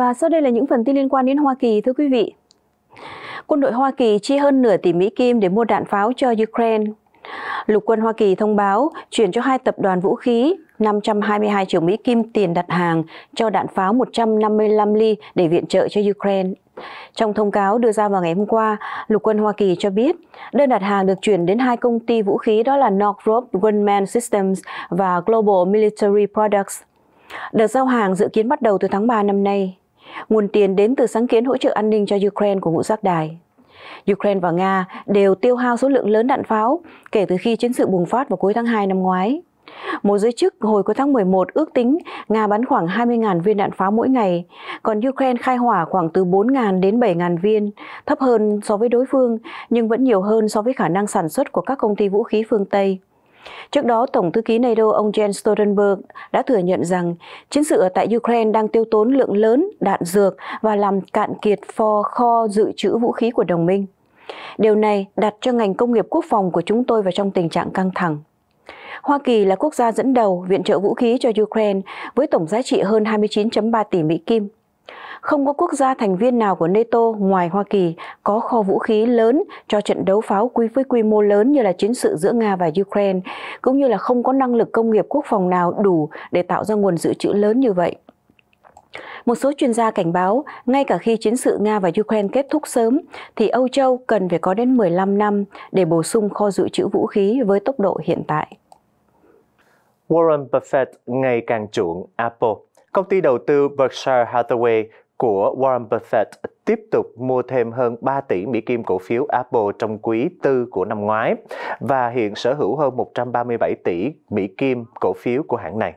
Và sau đây là những phần tin liên quan đến Hoa Kỳ, thưa quý vị. Quân đội Hoa Kỳ chi hơn nửa tỷ Mỹ Kim để mua đạn pháo cho Ukraine. Lục quân Hoa Kỳ thông báo chuyển cho hai tập đoàn vũ khí 522 triệu Mỹ Kim tiền đặt hàng cho đạn pháo 155 ly để viện trợ cho Ukraine. Trong thông cáo đưa ra vào ngày hôm qua, Lục quân Hoa Kỳ cho biết đơn đặt hàng được chuyển đến hai công ty vũ khí đó là Northrop Grumman Systems và Global Military Products. Đợt giao hàng dự kiến bắt đầu từ tháng 3 năm nay. Nguồn tiền đến từ sáng kiến hỗ trợ an ninh cho Ukraine của ngũ giác đài. Ukraine và Nga đều tiêu hao số lượng lớn đạn pháo kể từ khi chiến sự bùng phát vào cuối tháng 2 năm ngoái. Một giới chức hồi cuối tháng 11 ước tính Nga bắn khoảng 20.000 viên đạn pháo mỗi ngày, còn Ukraine khai hỏa khoảng từ 4.000 đến 7.000 viên, thấp hơn so với đối phương nhưng vẫn nhiều hơn so với khả năng sản xuất của các công ty vũ khí phương Tây. Trước đó, Tổng thư ký NATO ông Jens Stoltenberg đã thừa nhận rằng chiến sự ở tại Ukraine đang tiêu tốn lượng lớn đạn dược và làm cạn kiệt kho kho dự trữ vũ khí của đồng minh. Điều này đặt cho ngành công nghiệp quốc phòng của chúng tôi vào trong tình trạng căng thẳng. Hoa Kỳ là quốc gia dẫn đầu viện trợ vũ khí cho Ukraine với tổng giá trị hơn 29.3 tỷ Mỹ Kim. Không có quốc gia thành viên nào của NATO ngoài Hoa Kỳ có kho vũ khí lớn cho trận đấu pháo quy với quy mô lớn như là chiến sự giữa Nga và Ukraine, cũng như là không có năng lực công nghiệp quốc phòng nào đủ để tạo ra nguồn dự trữ lớn như vậy. Một số chuyên gia cảnh báo, ngay cả khi chiến sự Nga và Ukraine kết thúc sớm, thì Âu Châu cần phải có đến 15 năm để bổ sung kho dự trữ vũ khí với tốc độ hiện tại. Warren Buffett ngày càng chuộng Apple Công ty đầu tư Berkshire Hathaway của Warren Buffett tiếp tục mua thêm hơn 3 tỷ Mỹ Kim cổ phiếu Apple trong quý tư của năm ngoái và hiện sở hữu hơn 137 tỷ Mỹ Kim cổ phiếu của hãng này.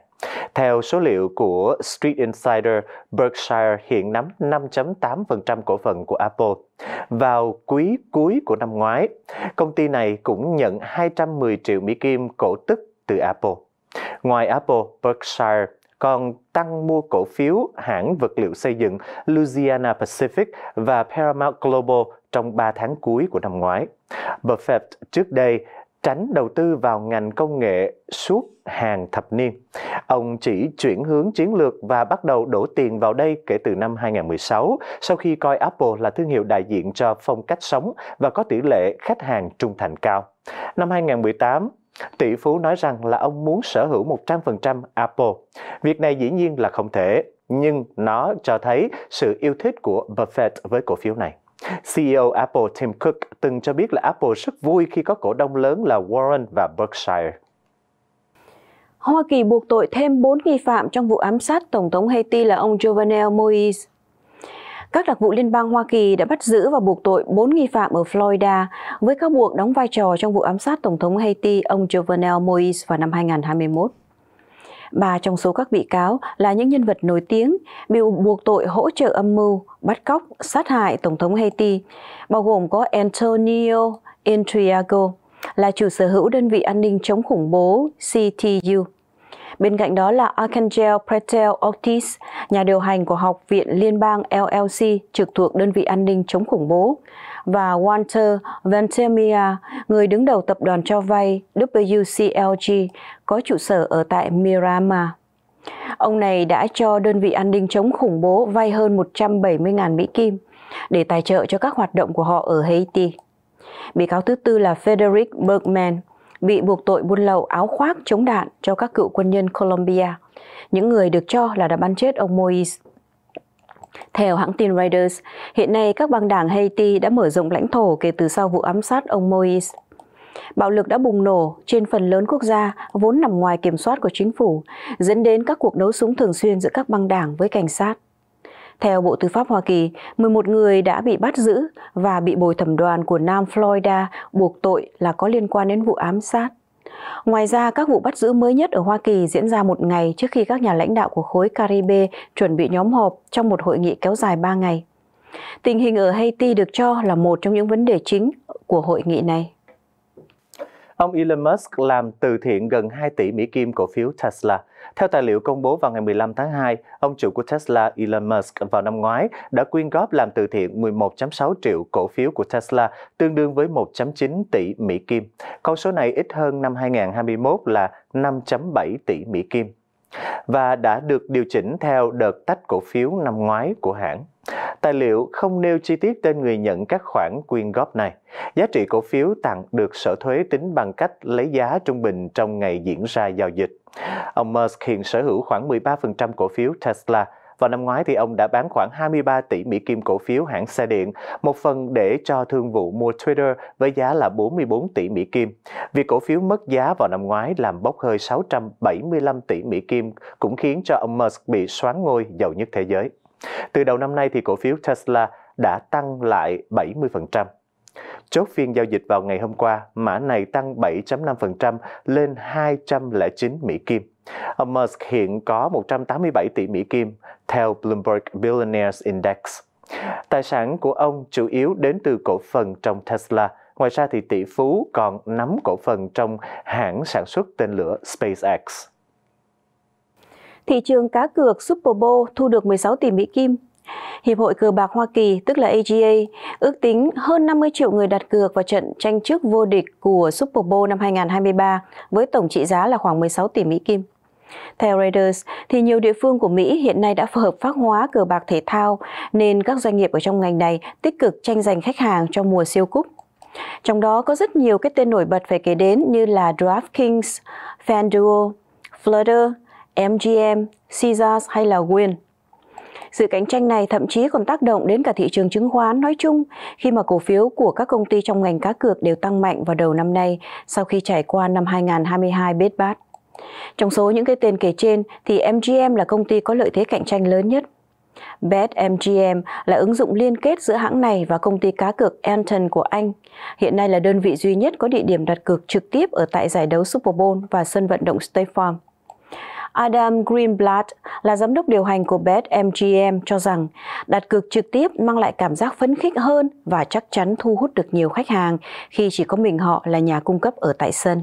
Theo số liệu của Street Insider, Berkshire hiện nắm 5.8% cổ phần của Apple. Vào quý cuối của năm ngoái, công ty này cũng nhận 210 triệu Mỹ Kim cổ tức từ Apple. Ngoài Apple, Berkshire còn tăng mua cổ phiếu hãng vật liệu xây dựng Louisiana Pacific và Paramount Global trong 3 tháng cuối của năm ngoái. Buffett trước đây tránh đầu tư vào ngành công nghệ suốt hàng thập niên. Ông chỉ chuyển hướng chiến lược và bắt đầu đổ tiền vào đây kể từ năm 2016 sau khi coi Apple là thương hiệu đại diện cho phong cách sống và có tỷ lệ khách hàng trung thành cao. Năm 2018, Tỷ phú nói rằng là ông muốn sở hữu 100% Apple. Việc này dĩ nhiên là không thể, nhưng nó cho thấy sự yêu thích của Buffett với cổ phiếu này. CEO Apple Tim Cook từng cho biết là Apple rất vui khi có cổ đông lớn là Warren và Berkshire. Hoa Kỳ buộc tội thêm 4 nghi phạm trong vụ ám sát Tổng thống Haiti là ông Jovenel Moïse. Các đặc vụ liên bang Hoa Kỳ đã bắt giữ và buộc tội 4 nghi phạm ở Florida với cáo buộc đóng vai trò trong vụ ám sát Tổng thống Haiti ông Jovenel Moise vào năm 2021. Ba trong số các bị cáo là những nhân vật nổi tiếng bị buộc tội hỗ trợ âm mưu, bắt cóc, sát hại Tổng thống Haiti, bao gồm có Antonio Intriago, là chủ sở hữu đơn vị an ninh chống khủng bố CTU, Bên cạnh đó là Archangel Pretel Ortiz, nhà điều hành của Học viện Liên bang LLC trực thuộc đơn vị an ninh chống khủng bố, và Walter Ventemia, người đứng đầu tập đoàn cho vay WCLG có trụ sở ở tại Miramar. Ông này đã cho đơn vị an ninh chống khủng bố vay hơn 170.000 Mỹ Kim để tài trợ cho các hoạt động của họ ở Haiti. Bị cáo thứ tư là Frederick Bergman, bị buộc tội buôn lậu áo khoác chống đạn cho các cựu quân nhân Colombia, những người được cho là đã bắn chết ông Moise. Theo hãng tin Reuters, hiện nay các băng đảng Haiti đã mở rộng lãnh thổ kể từ sau vụ ám sát ông Moise. Bạo lực đã bùng nổ trên phần lớn quốc gia vốn nằm ngoài kiểm soát của chính phủ, dẫn đến các cuộc đấu súng thường xuyên giữa các băng đảng với cảnh sát. Theo Bộ Tư pháp Hoa Kỳ, 11 người đã bị bắt giữ và bị bồi thẩm đoàn của Nam Florida buộc tội là có liên quan đến vụ ám sát. Ngoài ra, các vụ bắt giữ mới nhất ở Hoa Kỳ diễn ra một ngày trước khi các nhà lãnh đạo của khối Caribe chuẩn bị nhóm họp trong một hội nghị kéo dài 3 ngày. Tình hình ở Haiti được cho là một trong những vấn đề chính của hội nghị này. Ông Elon Musk làm từ thiện gần 2 tỷ Mỹ Kim cổ phiếu Tesla. Theo tài liệu công bố vào ngày 15 tháng 2, ông chủ của Tesla Elon Musk vào năm ngoái đã quyên góp làm từ thiện 11.6 triệu cổ phiếu của Tesla, tương đương với 1.9 tỷ Mỹ Kim. Con số này ít hơn năm 2021 là 5.7 tỷ Mỹ Kim và đã được điều chỉnh theo đợt tách cổ phiếu năm ngoái của hãng. Tài liệu không nêu chi tiết tên người nhận các khoản quyên góp này. Giá trị cổ phiếu tặng được sở thuế tính bằng cách lấy giá trung bình trong ngày diễn ra giao dịch. Ông Musk hiện sở hữu khoảng 13% cổ phiếu Tesla. Vào năm ngoái thì ông đã bán khoảng 23 tỷ Mỹ Kim cổ phiếu hãng xe điện, một phần để cho thương vụ mua Twitter với giá là 44 tỷ Mỹ Kim. Việc cổ phiếu mất giá vào năm ngoái làm bốc hơi 675 tỷ Mỹ Kim cũng khiến cho ông Musk bị xoán ngôi giàu nhất thế giới. Từ đầu năm nay thì cổ phiếu Tesla đã tăng lại 70%. Chốt phiên giao dịch vào ngày hôm qua, mã này tăng 7.5% lên 209 Mỹ Kim. Ông Musk hiện có 187 tỷ Mỹ Kim theo Bloomberg Billionaires Index. Tài sản của ông chủ yếu đến từ cổ phần trong Tesla. Ngoài ra thì tỷ phú còn nắm cổ phần trong hãng sản xuất tên lửa SpaceX thị trường cá cược Super Bowl thu được 16 tỷ Mỹ Kim. Hiệp hội cờ bạc Hoa Kỳ, tức là AGA, ước tính hơn 50 triệu người đặt cược vào trận tranh chức vô địch của Super Bowl năm 2023 với tổng trị giá là khoảng 16 tỷ Mỹ Kim. Theo Reuters, thì nhiều địa phương của Mỹ hiện nay đã hợp pháp hóa cờ bạc thể thao, nên các doanh nghiệp ở trong ngành này tích cực tranh giành khách hàng cho mùa siêu cúp. Trong đó có rất nhiều cái tên nổi bật phải kể đến như là DraftKings, FanDuel, Flutter, MGM, Caesars hay là Win. Sự cạnh tranh này thậm chí còn tác động đến cả thị trường chứng khoán nói chung khi mà cổ phiếu của các công ty trong ngành cá cược đều tăng mạnh vào đầu năm nay sau khi trải qua năm 2022 bết bát. Trong số những cái tên kể trên thì MGM là công ty có lợi thế cạnh tranh lớn nhất. BetMGM là ứng dụng liên kết giữa hãng này và công ty cá cược Anton của Anh. Hiện nay là đơn vị duy nhất có địa điểm đặt cược trực tiếp ở tại giải đấu Super Bowl và sân vận động State Farm. Adam Greenblatt là giám đốc điều hành của BetMGM cho rằng đặt cược trực tiếp mang lại cảm giác phấn khích hơn và chắc chắn thu hút được nhiều khách hàng khi chỉ có mình họ là nhà cung cấp ở tại sân.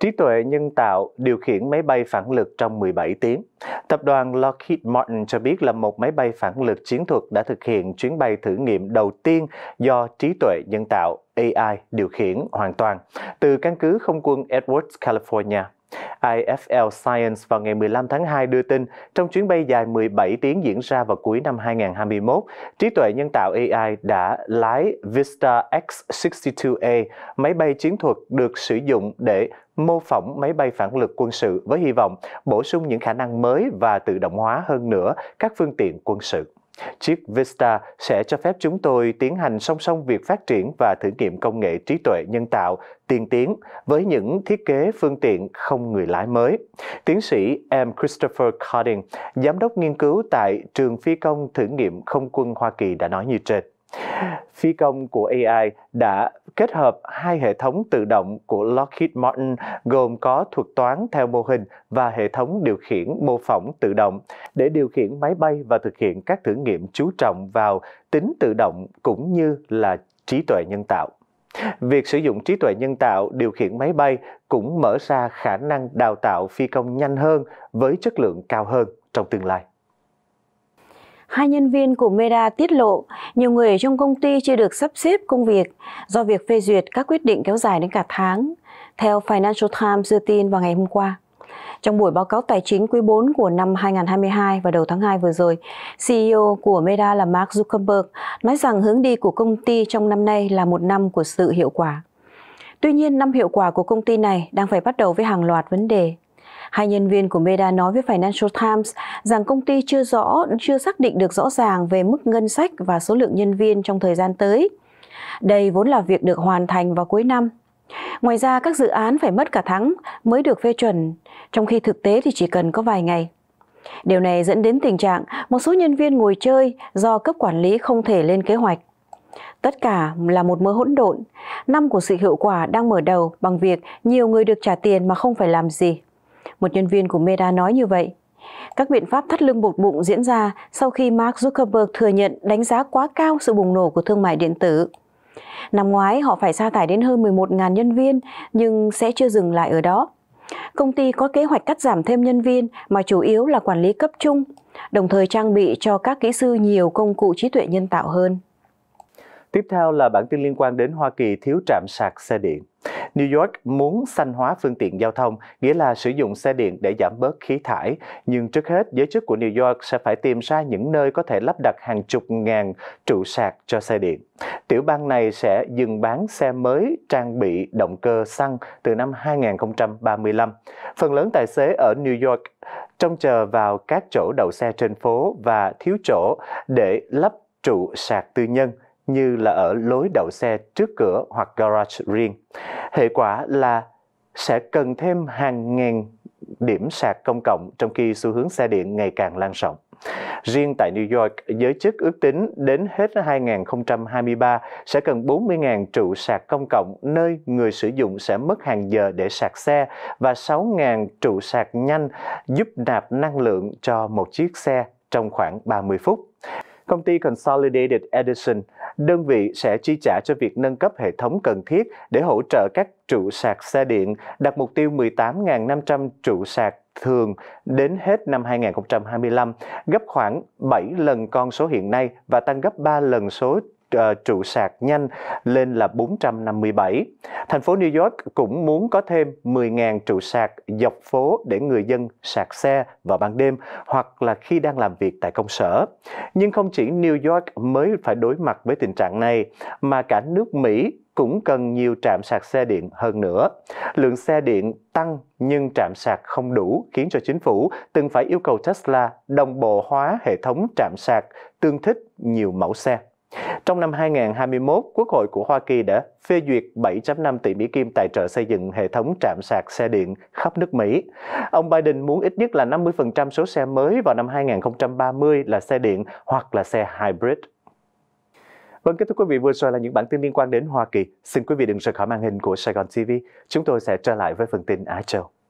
Trí tuệ nhân tạo điều khiển máy bay phản lực trong 17 tiếng. Tập đoàn Lockheed Martin cho biết là một máy bay phản lực chiến thuật đã thực hiện chuyến bay thử nghiệm đầu tiên do trí tuệ nhân tạo AI điều khiển hoàn toàn từ căn cứ không quân Edwards, California IFL Science vào ngày 15 tháng 2 đưa tin, trong chuyến bay dài 17 tiếng diễn ra vào cuối năm 2021, trí tuệ nhân tạo AI đã lái Vista X-62A, máy bay chiến thuật được sử dụng để mô phỏng máy bay phản lực quân sự với hy vọng bổ sung những khả năng mới và tự động hóa hơn nữa các phương tiện quân sự. Chiếc Vista sẽ cho phép chúng tôi tiến hành song song việc phát triển và thử nghiệm công nghệ trí tuệ nhân tạo tiên tiến với những thiết kế phương tiện không người lái mới. Tiến sĩ M. Christopher Cardin, giám đốc nghiên cứu tại Trường Phi công Thử nghiệm Không quân Hoa Kỳ đã nói như trên. Phi công của AI đã kết hợp hai hệ thống tự động của Lockheed Martin gồm có thuật toán theo mô hình và hệ thống điều khiển mô phỏng tự động để điều khiển máy bay và thực hiện các thử nghiệm chú trọng vào tính tự động cũng như là trí tuệ nhân tạo. Việc sử dụng trí tuệ nhân tạo điều khiển máy bay cũng mở ra khả năng đào tạo phi công nhanh hơn với chất lượng cao hơn trong tương lai. Hai nhân viên của Meta tiết lộ nhiều người trong công ty chưa được sắp xếp công việc do việc phê duyệt các quyết định kéo dài đến cả tháng, theo Financial Times đưa tin vào ngày hôm qua. Trong buổi báo cáo tài chính quý 4 của năm 2022 và đầu tháng 2 vừa rồi, CEO của Meta là Mark Zuckerberg nói rằng hướng đi của công ty trong năm nay là một năm của sự hiệu quả. Tuy nhiên, năm hiệu quả của công ty này đang phải bắt đầu với hàng loạt vấn đề. Hai nhân viên của Meta nói với Financial Times rằng công ty chưa rõ, chưa xác định được rõ ràng về mức ngân sách và số lượng nhân viên trong thời gian tới. Đây vốn là việc được hoàn thành vào cuối năm. Ngoài ra, các dự án phải mất cả tháng mới được phê chuẩn, trong khi thực tế thì chỉ cần có vài ngày. Điều này dẫn đến tình trạng một số nhân viên ngồi chơi do cấp quản lý không thể lên kế hoạch. Tất cả là một mớ hỗn độn. Năm của sự hiệu quả đang mở đầu bằng việc nhiều người được trả tiền mà không phải làm gì. Một nhân viên của Meta nói như vậy. Các biện pháp thắt lưng buộc bụng diễn ra sau khi Mark Zuckerberg thừa nhận đánh giá quá cao sự bùng nổ của thương mại điện tử. Năm ngoái, họ phải sa thải đến hơn 11.000 nhân viên, nhưng sẽ chưa dừng lại ở đó. Công ty có kế hoạch cắt giảm thêm nhân viên mà chủ yếu là quản lý cấp trung, đồng thời trang bị cho các kỹ sư nhiều công cụ trí tuệ nhân tạo hơn. Tiếp theo là bản tin liên quan đến Hoa Kỳ thiếu trạm sạc xe điện. New York muốn xanh hóa phương tiện giao thông, nghĩa là sử dụng xe điện để giảm bớt khí thải. Nhưng trước hết, giới chức của New York sẽ phải tìm ra những nơi có thể lắp đặt hàng chục ngàn trụ sạc cho xe điện. Tiểu bang này sẽ dừng bán xe mới trang bị động cơ xăng từ năm 2035. Phần lớn tài xế ở New York trông chờ vào các chỗ đậu xe trên phố và thiếu chỗ để lắp trụ sạc tư nhân như là ở lối đậu xe trước cửa hoặc garage riêng. Hệ quả là sẽ cần thêm hàng ngàn điểm sạc công cộng trong khi xu hướng xe điện ngày càng lan rộng. Riêng tại New York, giới chức ước tính đến hết 2023 sẽ cần 40.000 trụ sạc công cộng nơi người sử dụng sẽ mất hàng giờ để sạc xe và 6.000 trụ sạc nhanh giúp nạp năng lượng cho một chiếc xe trong khoảng 30 phút công ty Consolidated Edison, đơn vị sẽ chi trả cho việc nâng cấp hệ thống cần thiết để hỗ trợ các trụ sạc xe điện, đặt mục tiêu 18.500 trụ sạc thường đến hết năm 2025, gấp khoảng 7 lần con số hiện nay và tăng gấp 3 lần số Ờ, trụ sạc nhanh lên là 457. Thành phố New York cũng muốn có thêm 10.000 trụ sạc dọc phố để người dân sạc xe vào ban đêm hoặc là khi đang làm việc tại công sở. Nhưng không chỉ New York mới phải đối mặt với tình trạng này mà cả nước Mỹ cũng cần nhiều trạm sạc xe điện hơn nữa. Lượng xe điện tăng nhưng trạm sạc không đủ khiến cho chính phủ từng phải yêu cầu Tesla đồng bộ hóa hệ thống trạm sạc tương thích nhiều mẫu xe. Trong năm 2021, Quốc hội của Hoa Kỳ đã phê duyệt 7.5 tỷ Mỹ Kim tài trợ xây dựng hệ thống trạm sạc xe điện khắp nước Mỹ. Ông Biden muốn ít nhất là 50% số xe mới vào năm 2030 là xe điện hoặc là xe hybrid. Vâng, kính thưa quý vị, vừa rồi là những bản tin liên quan đến Hoa Kỳ. Xin quý vị đừng rời khỏi màn hình của Sài Gòn TV. Chúng tôi sẽ trở lại với phần tin Á Châu.